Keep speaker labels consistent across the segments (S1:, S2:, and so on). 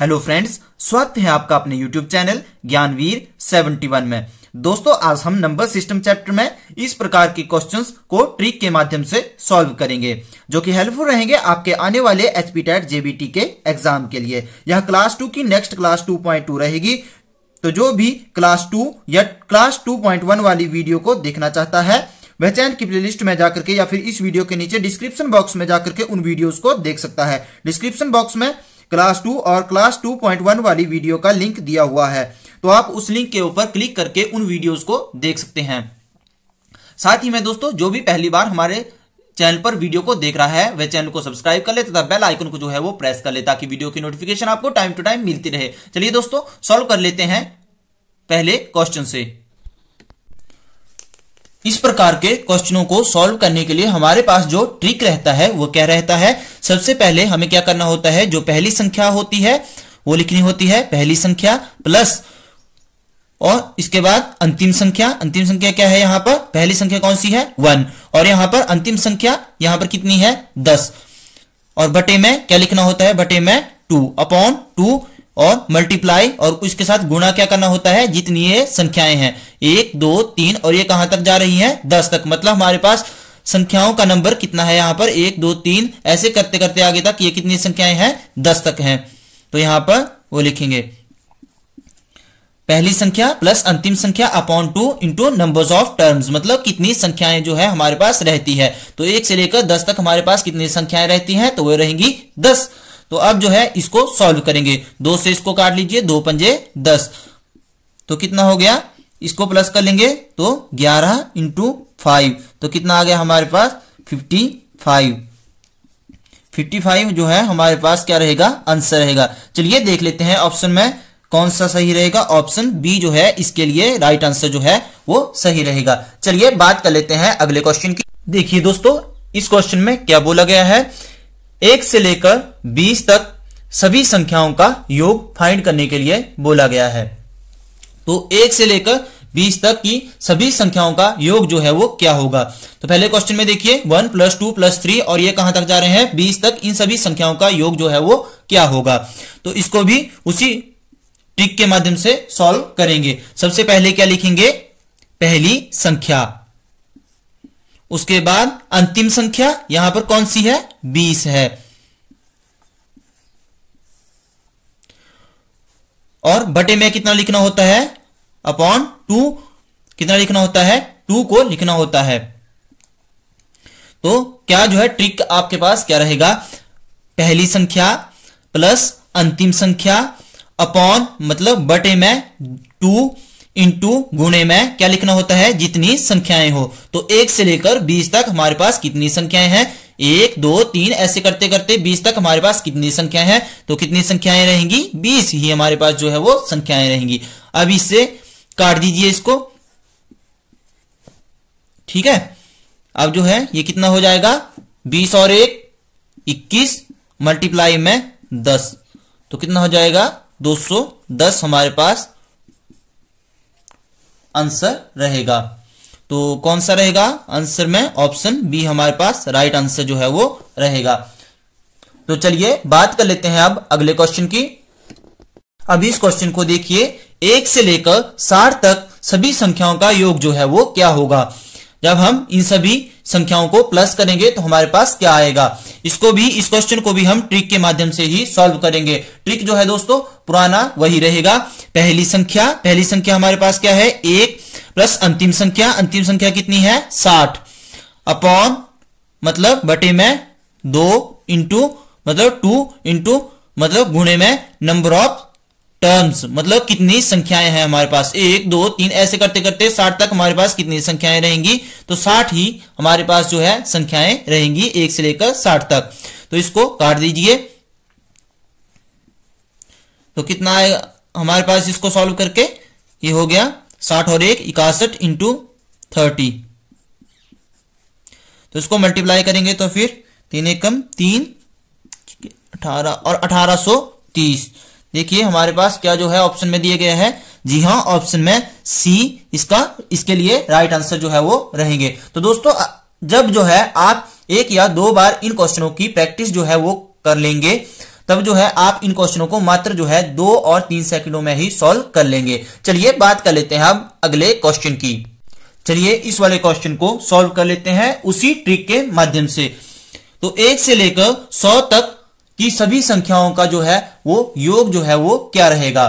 S1: hello friends स्वागत है आपका अपने यूट्यूब चैनल ज्ञानवीर 71 में दोस्तों आज हम नंबर सिस्टम चैप्टर में इस प्रकार के क्वेश्चंस को ट्रिक के माध्यम से सॉल्व करेंगे जो कि हेल्पफुल रहेंगे आपके आने वाले एचपी टैट जेबीटी के एग्जाम के लिए यह क्लास टू की next class two point two रहेगी तो जो भी क्लास टू या क्लास टू वन वाली वीडियो को देखना चाहता है वह चैनल की प्लेलिस्ट में जाकर के या फिर इस वीडियो के नीचे डिस्क्रिप्शन बॉक्स में जाकर के उन वीडियोस को देख सकता है डिस्क्रिप्शन बॉक्स में क्लास टू और क्लास टू पॉइंट वन वाली वीडियो का लिंक दिया हुआ है तो आप उस लिंक के ऊपर क्लिक करके उन वीडियोज को देख सकते हैं साथ ही में दोस्तों जो भी पहली बार हमारे चैनल पर वीडियो को देख रहा है वह चैनल को सब्सक्राइब कर ले तथा बेल आइकन को जो है वो प्रेस कर ले ताकि वीडियो की नोटिफिकेशन आपको टाइम टू टाइम मिलती रहे चलिए दोस्तों सॉल्व कर लेते हैं पहले क्वेश्चन से इस प्रकार के क्वेश्चनों को सॉल्व करने के लिए हमारे पास जो ट्रिक रहता है वो क्या रहता है सबसे पहले हमें क्या करना होता है जो पहली संख्या होती है वो लिखनी होती है पहली संख्या प्लस और इसके बाद अंतिम संख्या अंतिम संख्या क्या है यहां पर पहली संख्या कौन सी है वन और यहां पर अंतिम संख्या यहां पर कितनी है दस और बटे में क्या लिखना होता है बटे में टू अपॉन टू और मल्टीप्लाई और उसके साथ गुणा क्या करना होता है जितनी ये संख्याएं हैं एक दो तीन और ये कहां तक जा रही है दस तक मतलब हमारे पास संख्याओं का नंबर कितना है यहां पर एक दो तीन ऐसे करते करते आगे तक ये कितनी संख्याएं हैं दस तक हैं तो यहां पर वो लिखेंगे पहली संख्या प्लस अंतिम संख्या upon two into numbers of terms मतलब कितनी संख्याएं जो है हमारे पास रहती है तो एक से लेकर दस तक हमारे पास कितनी संख्याएं रहती हैं तो वह रहेंगी दस तो अब जो है इसको सॉल्व करेंगे दो से इसको काट लीजिए दो पंजे दस तो कितना हो गया इसको प्लस कर लेंगे तो ग्यारह इंटू फाइव तो कितना आ गया हमारे पास फिफ्टी फाइव फिफ्टी फाइव जो है हमारे पास क्या रहेगा आंसर रहेगा चलिए देख लेते हैं ऑप्शन में कौन सा सही रहेगा ऑप्शन बी जो है इसके लिए राइट आंसर जो है वो सही रहेगा चलिए बात कर लेते हैं अगले क्वेश्चन की देखिए दोस्तों इस क्वेश्चन में क्या बोला गया है एक से लेकर बीस तक सभी संख्याओं का योग फाइंड करने के लिए बोला गया है तो एक से लेकर बीस तक की सभी संख्याओं का योग जो है वो क्या होगा तो पहले क्वेश्चन में देखिए one plus two plus three और ये कहां तक जा रहे हैं बीस तक इन सभी संख्याओं का योग जो है वो क्या होगा तो इसको भी उसी ट्रिक के माध्यम से सॉल्व करेंगे सबसे पहले क्या लिखेंगे पहली संख्या उसके बाद अंतिम संख्या यहां पर कौन सी है बीस है और बटे में कितना लिखना होता है अपॉन टू कितना लिखना होता है टू को लिखना होता है तो क्या जो है ट्रिक आपके पास क्या रहेगा पहली संख्या प्लस अंतिम संख्या अपॉन मतलब बटे में टू इंटू गुणे में क्या लिखना होता है जितनी संख्याएं हो तो एक से लेकर बीस तक हमारे पास कितनी संख्याएं हैं एक दो तीन ऐसे करते करते बीस तक हमारे पास कितनी संख्याएं हैं तो कितनी संख्याएं रहेंगी बीस ही हमारे पास जो है वो संख्याएं रहेंगी अब इससे काट दीजिए इसको ठीक है अब जो है ये कितना हो जाएगा बीस और एक इक्कीस मल्टीप्लाई में दस तो कितना हो जाएगा दो सौ दस हमारे पास आंसर रहेगा तो कौन सा रहेगा आंसर में ऑप्शन बी हमारे पास राइट आंसर जो है वो रहेगा तो चलिए बात कर लेते हैं अब अगले क्वेश्चन की अब इस क्वेश्चन को देखिए एक से लेकर साठ तक सभी संख्याओं का योग जो है वो क्या होगा जब हम इन सभी संख्याओं को प्लस करेंगे तो हमारे पास क्या आएगा इसको भी इस क्वेश्चन को भी हम ट्रिक के माध्यम से ही सॉल्व करेंगे ट्रिक जो है दोस्तों पुराना वही रहेगा पहली संख्या पहली संख्या हमारे पास क्या है एक प्लस अंतिम संख्या अंतिम संख्या कितनी है साठ अपॉन मतलब बटे में दो इंटू मतलब टू इंटू मतलब गुणे में नंबर ऑफ टर्म्स मतलब कितनी संख्याएं हैं हमारे पास एक दो तीन ऐसे करते करते साठ तक हमारे पास कितनी संख्याएं रहेंगी तो साठ ही हमारे पास जो है संख्याएं रहेंगी एक से लेकर साठ तक तो इसको काट दीजिए तो कितना आएगा हमारे पास इसको सॉल्व करके ये हो गया साठ और एक इकसठ इंटू थर्टी तो इसको मल्टीप्लाई करेंगे तो फिर तीन एकम तीन अठारह और अठारह सो तीस देखिए हमारे पास क्या जो है ऑप्शन में दिए गए हैं जी हाँ ऑप्शन में सी इसका इसके लिए राइट आंसर जो है वो रहेंगे तो दोस्तों जब जो है आप एक या दो बार इन क्वेश्चनों की प्रैक्टिस जो है वो कर लेंगे तब जो है आप इन क्वेश्चनों को मात्र जो है दो और तीन सेकंडों में ही सॉल्व कर लेंगे चलिए बात कर लेते हैं हम अगले क्वेश्चन की चलिए इस वाले क्वेश्चन को सॉल्व कर लेते हैं उसी ट्रिक के माध्यम से तो एक से लेकर सौ तक कि सभी संख्याओं का जो है वो योग जो है वो क्या रहेगा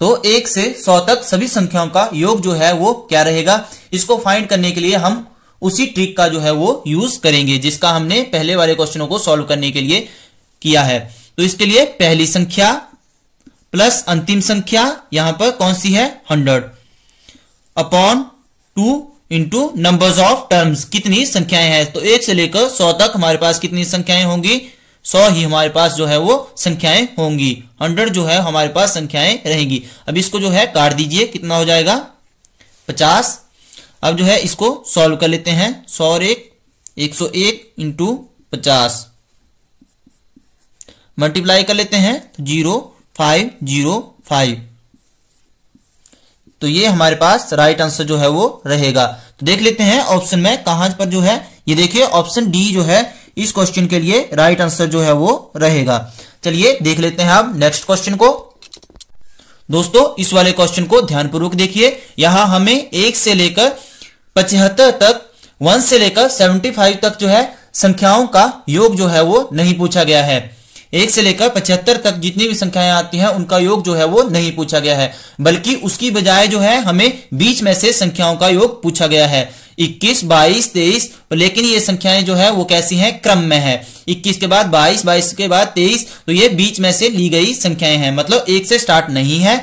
S1: तो एक से सौ तक सभी संख्याओं का योग जो है वो क्या रहेगा इसको फाइंड करने के लिए हम उसी ट्रिक का जो है वो यूज करेंगे जिसका हमने पहले वाले क्वेश्चनों को सॉल्व करने के लिए किया है तो इसके लिए पहली संख्या प्लस अंतिम संख्या यहां पर कौन सी है hundred upon two into number of terms कितनी संख्याएं हैं तो एक से लेकर सौ तक हमारे पास कितनी संख्याएं होंगी सौ ही हमारे पास जो है वो संख्याएं होंगी हंड्रेड जो है हमारे पास संख्याएं रहेंगी अब इसको जो है काट दीजिए कितना हो जाएगा पचास अब जो है इसको सॉल्व कर लेते हैं सौ और एक एक सौ एक इंटू पचास मल्टीप्लाई कर लेते हैं तो जीरो फाइव जीरो फाइव तो ये हमारे पास राइट आंसर जो है वो रहेगा तो देख लेते हैं ऑप्शन में कहां पर जो है ये देखिए ऑप्शन डी जो है इस क्वेश्चन के लिए राइट आंसर जो है वो रहेगा चलिए देख लेते हैं आप नेक्स्ट क्वेश्चन को दोस्तों इस वाले क्वेश्चन को ध्यानपूर्वक देखिए यहां हमें एक से लेकर पचहत्तर तक वन से लेकर सेवेंटी फाइव तक जो है संख्याओं का योग जो है वो नहीं पूछा गया है एक से लेकर पचहत्तर तक जितनी भी संख्याएं आती हैं उनका योग जो है वो नहीं पूछा गया है बल्कि उसकी बजाय जो है हमें बीच में से संख्याओं का योग पूछा गया है 21, 22, 23 लेकिन ये संख्याएं जो है वो कैसी हैं क्रम में है 21 के बाद 22, 22 के बाद 23 तो ये बीच में से ली गई संख्याएं हैं मतलब एक से स्टार्ट नहीं है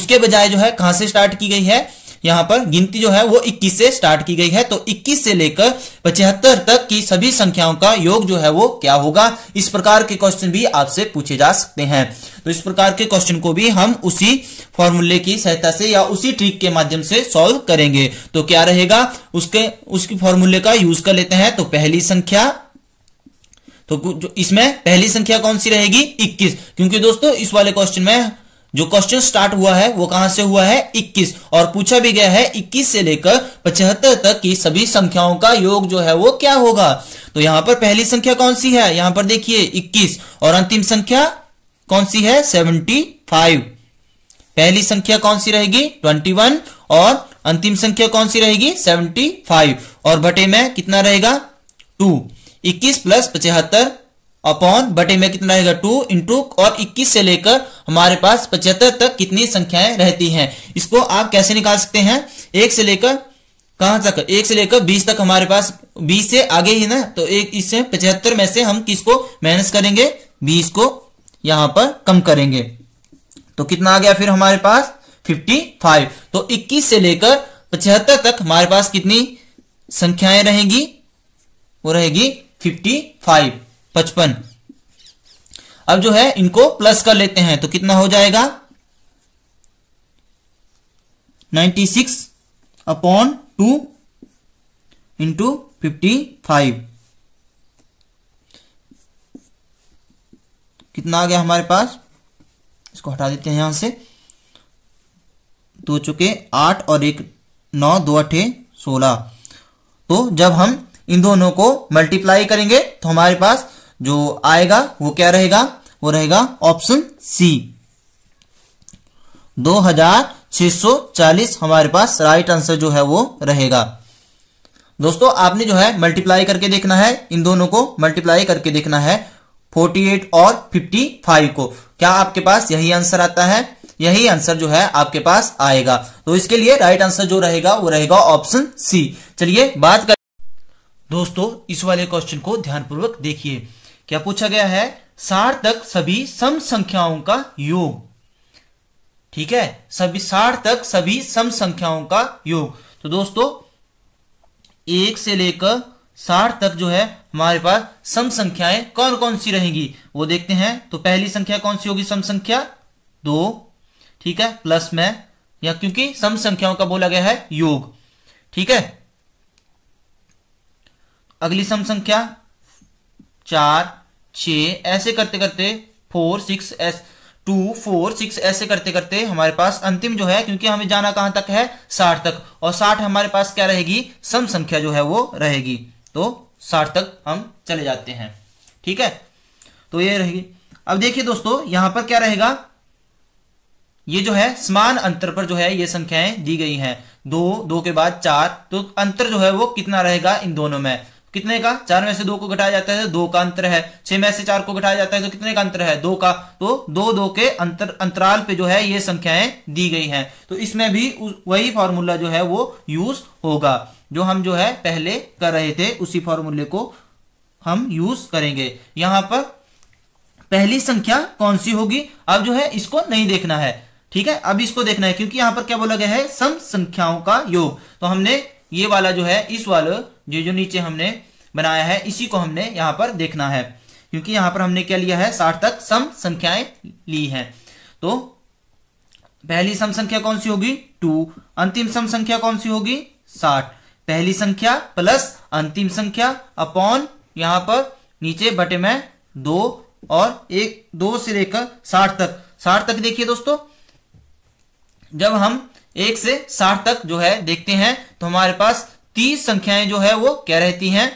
S1: उसके बजाय जो है कहां से स्टार्ट की गई है यहां पर गिनती जो है वो 21 से स्टार्ट की गई है तो 21 से लेकर पचहत्तर तक की सभी संख्याओं का योग जो है वो क्या होगा इस प्रकार के क्वेश्चन भी आपसे पूछे जा सकते हैं तो इस प्रकार के क्वेश्चन को भी हम उसी फॉर्मूले की सहायता से या उसी ट्रिक के माध्यम से सॉल्व करेंगे तो क्या रहेगा उसके उसके फॉर्मूले का यूज कर लेते हैं तो पहली संख्या तो इसमें पहली संख्या कौन सी रहेगी 21 क्योंकि दोस्तों इस वाले क्वेश्चन में जो क्वेश्चन स्टार्ट हुआ है वो कहां से हुआ है 21 और पूछा भी गया है 21 से लेकर पचहत्तर तक की सभी संख्याओं का योग जो है वो क्या होगा तो यहां पर पहली संख्या कौन सी है यहां पर देखिए 21 और अंतिम संख्या कौन सी है 75 पहली संख्या कौन सी रहेगी 21 और अंतिम संख्या कौन सी रहेगी 75 और बटे में कितना रहेगा टू इक्कीस प्लस पचहत्तर अपॉन बटे में कितना रहेगा टू इंटू और 21 से लेकर हमारे पास 75 तक कितनी संख्याएं रहती हैं इसको आप कैसे निकाल सकते हैं एक से लेकर कहां तक एक से लेकर 20 तक हमारे पास 20 से आगे ही ना तो एक इससे पचहत्तर में से हम किसको माइनस करेंगे 20 को यहां पर कम करेंगे तो कितना आ गया फिर हमारे पास फाइव तो इक्कीस से लेकर पचहत्तर तक हमारे पास कितनी संख्याएं रहेंगी वो रहेगी फाइव पचपन अब जो है इनको प्लस कर लेते हैं तो कितना हो जाएगा 96 six upon two into fifty five कितना आ गया हमारे पास इसको हटा देते हैं यहां से दो चुके आठ और एक नौ दो अठे सोलह तो जब हम इन दोनों को मल्टीप्लाई करेंगे तो हमारे पास जो आएगा वो क्या रहेगा वो रहेगा ऑप्शन सी 2640 हमारे पास राइट आंसर जो है वो रहेगा दोस्तों आपने जो है मल्टीप्लाई करके देखना है इन दोनों को मल्टीप्लाई करके देखना है 48 और 55 को क्या आपके पास यही आंसर आता है यही आंसर जो है आपके पास आएगा तो इसके लिए राइट आंसर जो रहेगा वो रहेगा ऑप्शन सी चलिए बात कर दोस्तों इस वाले क्वेश्चन को ध्यानपूर्वक देखिए क्या पूछा गया है सार्थक सभी सम संख्याओं का योग ठीक है सभी सार्थक सभी सम संख्याओं का योग तो दोस्तों एक से लेकर साठ तक जो है हमारे पास सम संख्याएं कौन कौन सी रहेंगी वो देखते हैं तो पहली संख्या कौन सी होगी सम संख्या दो ठीक है प्लस में या क्योंकि सम संख्याओं का बोला गया है योग ठीक है अगली सम संख्या चार छ ऐसे करते करते four six S two four six ऐसे करते करते हमारे पास अंतिम जो है क्योंकि हमें जाना कहां तक है साठ तक और साठ हमारे पास क्या रहेगी सम संख्या जो है वो रहेगी तो साठ तक हम चले जाते हैं ठीक है तो ये रहेगी अब देखिए दोस्तों यहां पर क्या रहेगा ये जो है समान अंतर पर जो है ये संख्याएं दी गई हैं दो दो के बाद चार तो अंतर जो है वो कितना रहेगा इन दोनों में कितने का चार में से दो को घटाया जाता है तो दो का अंतर है छह में से चार को घटाया जाता है तो कितने का अंतर है दो का तो दो दो के अंतर अंतराल पे जो है ये संख्याएं दी गई हैं तो इसमें भी वही फॉर्मूला जो है वो यूज होगा जो हम जो है पहले कर रहे थे उसी फॉर्मूले को हम यूज करेंगे यहां पर पहली संख्या कौन सी होगी अब जो है इसको नहीं देखना है ठीक है अब इसको देखना है क्योंकि यहां पर क्या बोला गया है सम संख्याओं का योग तो हमने ये वाला जो है इस वाले जो जो नीचे हमने बनाया है इसी को हमने यहाँ पर देखना है क्योंकि यहां पर हमने क्या लिया है साठ तक सम संख्याएं ली हैं तो पहली सम संख्या कौन सी होगी टू अंतिम सम संख्या कौन सी होगी साठ पहली संख्या प्लस अंतिम संख्या अपॉन यहां पर नीचे बटे में दो और एक दो से लेकर साठ तक साठ तक देखिए दोस्तों जब हम एक से साठ तक जो है देखते हैं तो हमारे पास तीस संख्याएं जो है वो क्या रहती हैं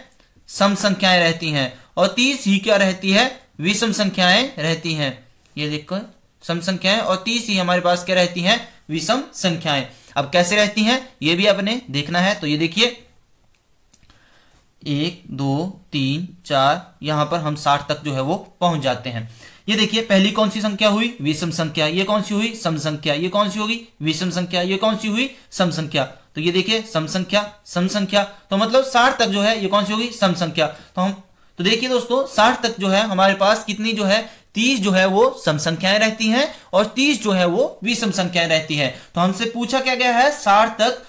S1: सम संख्याएं रहती हैं और तीस ही क्या रहती है विषम संख्याएं रहती हैं ये देखो सम संख्याएं और तीस ही हमारे पास क्या रहती हैं विषम संख्याएं अब कैसे रहती हैं ये भी आपने देखना है तो ये देखिए एक दो तीन चार यहां पर हम साठ तक जो है वो पहुंच जाते हैं ये देखिए पहली कौन सी संख्या हुई विषम संख्या ये कौन सी हुई सम संख्या ये कौन सी होगी विषम संख्या ये कौन सी हुई सम संख्या तो ये देखिए सम संख्या सम संख्या तो मतलब साठ तक जो है ये कौन सी होगी सम संख्या तो हम तो देखिए दोस्तों साठ तक जो है हमारे पास कितनी जो है तीस जो है वो सम संख्याएं रहती हैं और तीस जो है वो विषम संख्याएं रहती हैं तो हमसे पूछा क्या गया है साठ तक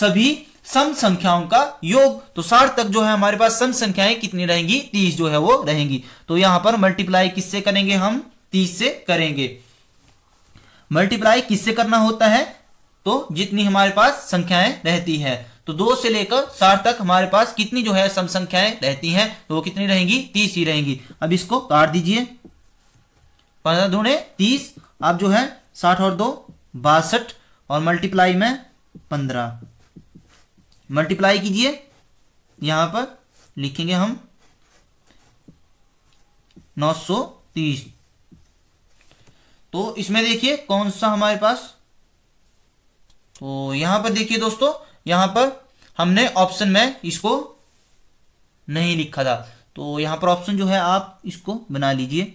S1: सभी सम संख्याओं का योग तो साठ तक जो है हमारे पास सम संख्याएं कितनी रहेंगी तीस जो है वो रहेंगी तो यहां पर मल्टीप्लाई किससे करेंगे हम तीस से करेंगे मल्टीप्लाई किससे करना होता है तो जितनी हमारे पास संख्याएं रहती है तो दो से लेकर साठ तक हमारे पास कितनी जो है सम संख्याएं रहती हैं तो वो कितनी रहेंगी तीस ही रहेंगी अब इसको काट दीजिए पंद्रह दूने तीस अब जो है साठ और दो बासठ और मल्टीप्लाई में पंद्रह मल्टीप्लाई कीजिए यहां पर लिखेंगे हम 930 तो इसमें देखिए कौन सा हमारे पास तो यहां पर देखिए दोस्तों यहां पर हमने ऑप्शन में इसको नहीं लिखा था तो यहां पर ऑप्शन जो है आप इसको बना लीजिए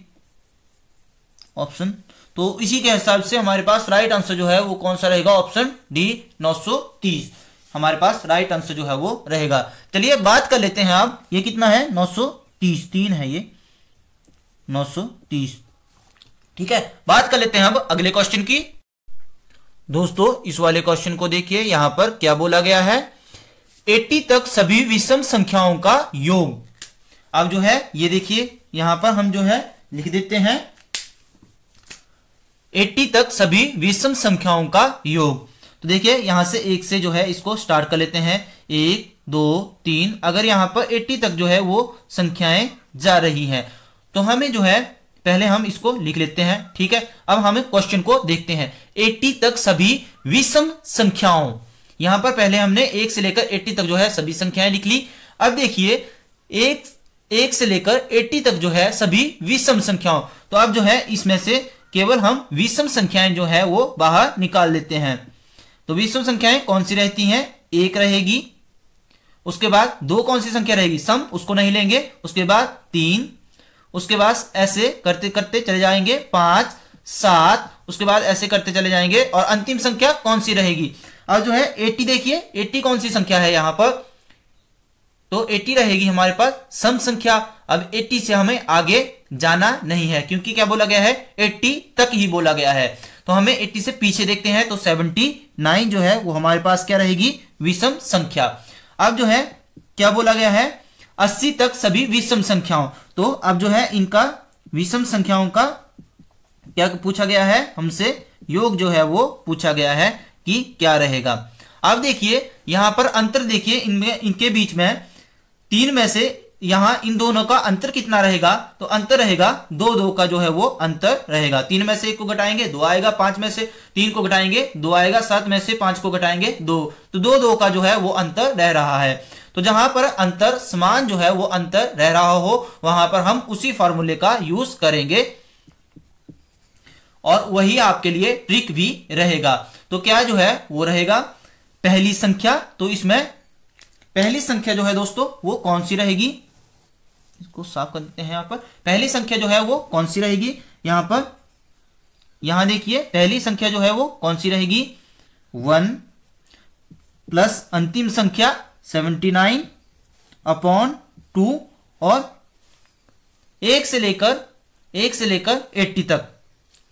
S1: ऑप्शन तो इसी के हिसाब से हमारे पास राइट आंसर जो है वो कौन सा रहेगा ऑप्शन डी 930 हमारे पास राइट आंसर जो है वो रहेगा चलिए बात कर लेते हैं आप ये कितना है 930 तीन है ये 930 ठीक है बात कर लेते हैं अब अगले क्वेश्चन की दोस्तों इस वाले क्वेश्चन को देखिए यहां पर क्या बोला गया है 80 तक सभी विषम संख्याओं का योग अब जो है ये देखिए यहां पर हम जो है लिख देते हैं 80 तक सभी विषम संख्याओं का योग तो देखिए यहां से एक से जो है इसको स्टार्ट कर लेते हैं एक दो तीन अगर यहां पर एट्टी तक जो है वो संख्याएं जा रही हैं तो हमें जो है पहले हम इसको लिख लेते हैं ठीक है अब हमें क्वेश्चन को देखते हैं 80 तक सभी विषम संख्याओं यहां पर पहले हमने एक से लेकर 80 तक जो है सभी संख्याएं लिख ली अब देखिए एक एक से लेकर 80 तक जो है सभी विषम संख्याओं तो अब जो है इसमें से केवल हम विषम संख्याएं जो है वो बाहर निकाल लेते हैं तो विषम संख्याएं कौन सी रहती हैं एक रहेगी उसके बाद दो कौन सी संख्या रहेगी सम उसको नहीं लेंगे उसके बाद तीन उसके बाद ऐसे करते करते चले जाएंगे पांच सात उसके बाद ऐसे करते चले जाएंगे और अंतिम संख्या कौन सी रहेगी अब जो है एट्टी देखिए एट्टी कौन सी संख्या है यहां पर तो एट्टी रहेगी हमारे पास सम संख्या अब 80 से हमें आगे जाना नहीं है क्योंकि क्या बोला गया है 80 तक ही बोला गया है तो हमें 80 से पीछे देखते हैं तो 79 जो है वो हमारे पास क्या रहेगी विषम संख्या अब जो है क्या बोला गया है 80 तक सभी विषम संख्याओं तो अब जो है इनका विषम संख्याओं का क्या पूछा गया है हमसे योग जो है वो पूछा गया है कि क्या रहेगा अब देखिए यहां पर अंतर देखिए इनमें इनके बीच में तीन में से यहां इन दोनों का अंतर कितना रहेगा तो अंतर रहेगा दो दो का जो है वो अंतर रहेगा तीन में से एक को घटाएंगे दो आएगा पांच में से तीन को घटाएंगे दो आएगा सात में से पांच को घटाएंगे दो तो दो दो का जो है वो अंतर रह रहा है तो जहां पर अंतर समान जो है वो अंतर रह रहा हो वहां पर हम उसी फॉर्मूले का यूज करेंगे और वही आपके लिए ट्रिक भी रहेगा तो क्या जो है वो रहेगा पहली संख्या तो इसमें पहली संख्या जो है दोस्तों वो कौन सी रहेगी इसको साफ कर देते हैं यहां पर पहली संख्या जो है वो कौन सी रहेगी यहां पर यहां देखिए पहली संख्या जो है वो कौन सी रहेगी वन प्लस अंतिम संख्या सेवेंटी नाइन अपॉन टू और एक से लेकर एक से लेकर एट्टी तक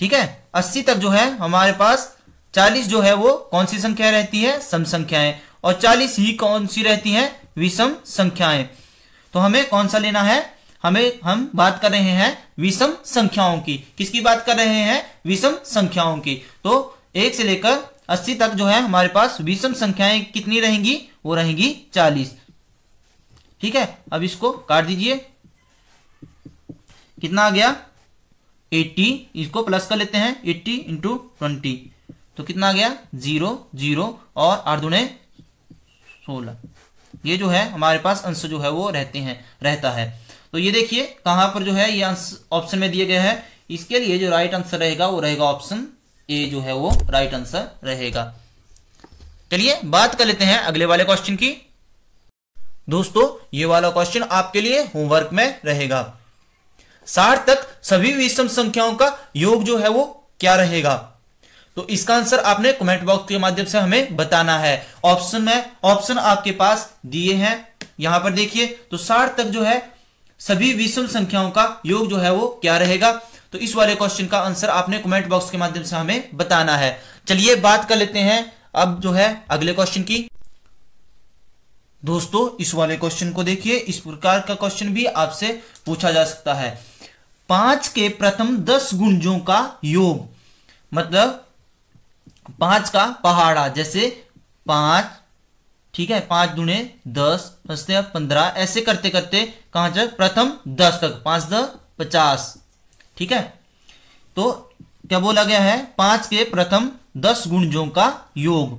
S1: ठीक है अस्सी तक जो है हमारे पास चालीस जो है वो कौन सी संख्या रहती है सम संख्याएं और चालीस ही कौन सी रहती है विषम संख्याएं तो हमें कौन सा लेना है हमें हम बात कर रहे हैं विषम संख्याओं की किसकी बात कर रहे हैं विषम संख्याओं की तो एक से लेकर अस्सी तक जो है हमारे पास विषम संख्याएं कितनी रहेंगी वो रहेंगी चालीस ठीक है अब इसको काट दीजिए कितना आ गया 80 इसको प्लस कर लेते हैं 80 इंटू ट्वेंटी तो कितना आ गया जीरो जीरो और आठ दुणे सोलह ये जो है हमारे पास अंश जो है वो रहते हैं रहता है तो ये देखिए कहां पर जो है ये अंश ऑप्शन में दिए गए हैं इसके लिए जो राइट आंसर रहेगा वो रहेगा ऑप्शन ए जो है वो राइट आंसर रहेगा चलिए बात कर लेते हैं अगले वाले क्वेश्चन की दोस्तों ये वाला क्वेश्चन आपके लिए होमवर्क में रहेगा साठ तक सभी विषम संख्याओं का योग जो है वो क्या रहेगा तो इसका आंसर आपने कमेंट बॉक्स के माध्यम से हमें बताना है ऑप्शन में ऑप्शन आपके पास दिए हैं यहां पर देखिए तो साठ तक जो है सभी विषम संख्याओं का योग जो है वो क्या रहेगा तो इस वाले क्वेश्चन का आंसर आपने कमेंट बॉक्स के माध्यम से हमें बताना है चलिए बात कर लेते हैं अब जो है अगले क्वेश्चन की दोस्तों इस वाले क्वेश्चन को देखिए इस प्रकार का क्वेश्चन भी आपसे पूछा जा सकता है पांच के प्रथम दस गुंजों का योग मतलब पांच का पहाड़ा जैसे पांच ठीक है पांच दूने दस फंसते पंद्रह ऐसे करते करते कहा तक प्रथम दस तक पांच दस पचास ठीक है तो क्या बोला गया है पांच के प्रथम दस गुणजों का योग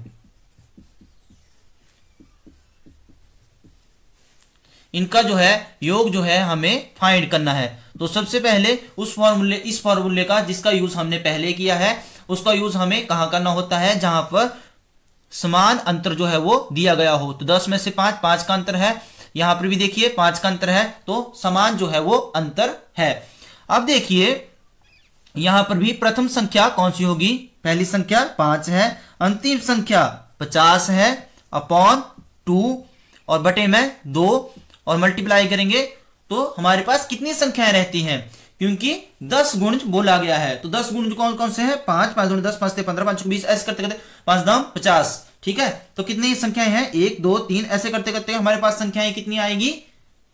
S1: इनका जो है योग जो है हमें फाइंड करना है तो सबसे पहले उस फॉर्मूले इस फॉर्मूले का जिसका यूज हमने पहले किया है उसका यूज हमें कहां करना होता है जहां पर समान अंतर जो है वो दिया गया हो तो दस में से पांच पांच का अंतर है यहां पर भी देखिए पांच का अंतर है तो समान जो है वो अंतर है अब देखिए यहां पर भी प्रथम संख्या कौन सी होगी पहली संख्या पांच है अंतिम संख्या पचास है अपॉन टू और बटे में दो और मल्टीप्लाई करेंगे तो हमारे पास कितनी संख्याएं रहती हैं क्योंकि दस गुणज बोला गया है तो दस गुणज कौन कौन से हैं पांच पांच गुण दस पांच पंद्रह पांच बीस ऐसे करते करते पांच दाम पचास ठीक है तो कितनी संख्याएं हैं एक दो तीन ऐसे करते करते हमारे पास संख्याएं कितनी आएगी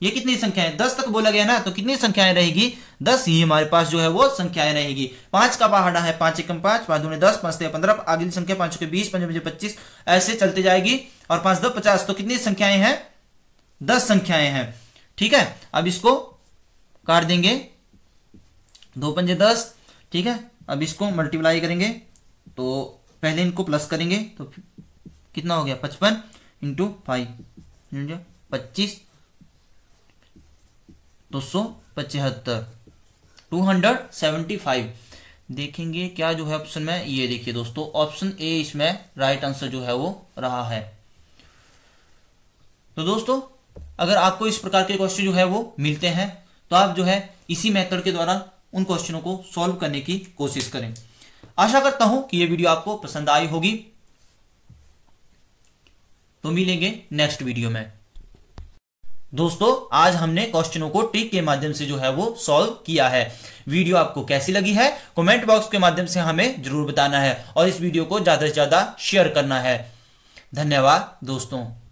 S1: ये कितनी संख्याएं दस तक बोला गया ना तो कितनी संख्याएं रहेगी दस ही हमारे पास जो है वो संख्याएं रहेगी पांच का पहाड़ा है पांच एकम पांच पांच दो दस पांच पंद्रह आगे संख्या पांच के बीस पांच पच्चीस ऐसे चलते जाएगी और पांच दो पचास तो कितनी संख्याएं हैं दस संख्याएं हैं ठीक है अब इसको काट देंगे दो पंजे दस ठीक है अब इसको मल्टीप्लाई करेंगे तो पहले इनको प्लस करेंगे तो कितना हो गया पचपन इंटू फाइव पच्चीस दो सौ पचहत्तर टू हंड्रेड सेवेंटी फाइव देखेंगे क्या जो है ऑप्शन में ये देखिए दोस्तों ऑप्शन ए इसमें राइट आंसर जो है वो रहा है तो दोस्तों अगर आपको इस प्रकार के क्वेश्चन जो है वो मिलते हैं तो आप जो है इसी मेथड के द्वारा उन क्वेश्चनों को सॉल्व करने की कोशिश करें आशा करता हूं कि यह वीडियो आपको पसंद आई होगी तो मिलेंगे नेक्स्ट वीडियो में दोस्तों आज हमने क्वेश्चनों को ट्रिक के माध्यम से जो है वो सॉल्व किया है वीडियो आपको कैसी लगी है कमेंट बॉक्स के माध्यम से हमें जरूर बताना है और इस वीडियो को ज्यादा से ज्यादा शेयर करना है धन्यवाद दोस्तों